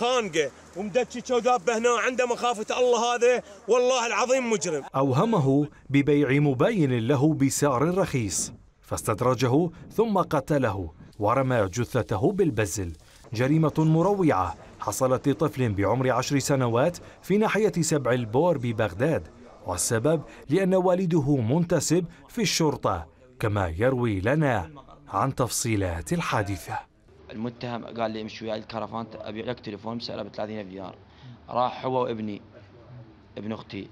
خانقه ومدتشي وذابه هنا عنده مخافه الله هذا والله العظيم مجرم اوهمه ببيع مباين له بسعر رخيص فاستدرجه ثم قتله ورمى جثته بالبزل جريمه مروعه حصلت لطفل بعمر عشر سنوات في ناحيه سبع البور ببغداد والسبب لان والده منتسب في الشرطه كما يروي لنا عن تفصيلات الحادثه المتهم قال لي امشي وياي الكرفان ابي لك تليفون بسعره ب 30000 دينار راح هو وابني ابن اختي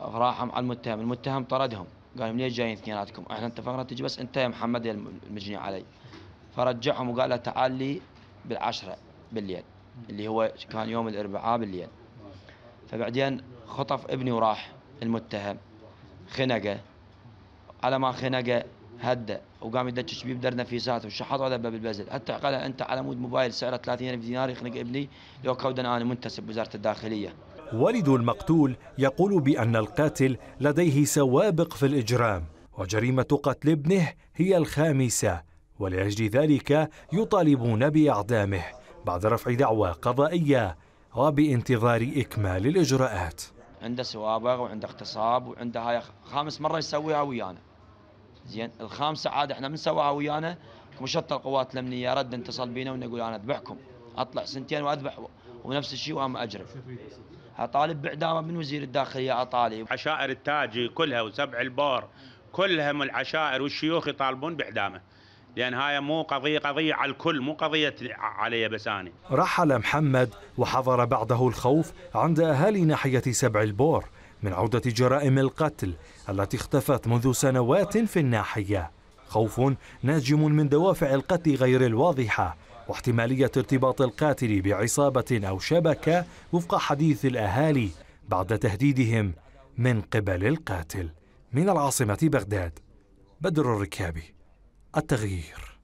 راح على المتهم المتهم طردهم قال ليش جايين اثنيناتكم احنا اتفقنا تجي بس انت يا محمد يا المجني علي فرجعهم وقال له تعال لي بالعشرة بالليل اللي هو كان يوم الاربعاء بالليل فبعدين خطف ابني وراح المتهم خنقه على ما خنقه هدا وقام يدشش بيه بدرنا في ساعته وشحط على باب البزل حتى قال انت على مود موبايل سعره 30 الف دينار يخنق ابني لو كودن انا منتسب وزاره الداخليه والد المقتول يقول بان القاتل لديه سوابق في الاجرام وجريمه قتل ابنه هي الخامسه ولاجل ذلك يطالبون باعدامه بعد رفع دعوى قضائيه وبانتظار اكمال الاجراءات عنده سوابق وعنده اغتصاب وعنده هاي خامس مره يسويها ويانا زين الخامسه عاد احنا من سواها ويانا مشط القوات الامنيه رد اتصل بينا ونقول انا اذبحكم اطلع سنتين واذبح ونفس الشيء وهم اجرب اطالب باعدامه من وزير الداخليه اطالب عشائر التاجي كلها وسبع البار كلها من العشائر والشيوخ يطالبون باعدامه لان هاي مو قضيه قضيه على الكل مو قضيه علي بس انا رحل محمد وحضر بعده الخوف عند اهالي ناحيه سبع البور من عودة جرائم القتل التي اختفت منذ سنوات في الناحية خوف ناجم من دوافع القتل غير الواضحة واحتمالية ارتباط القاتل بعصابة أو شبكة وفق حديث الأهالي بعد تهديدهم من قبل القاتل من العاصمة بغداد بدر الركابي التغيير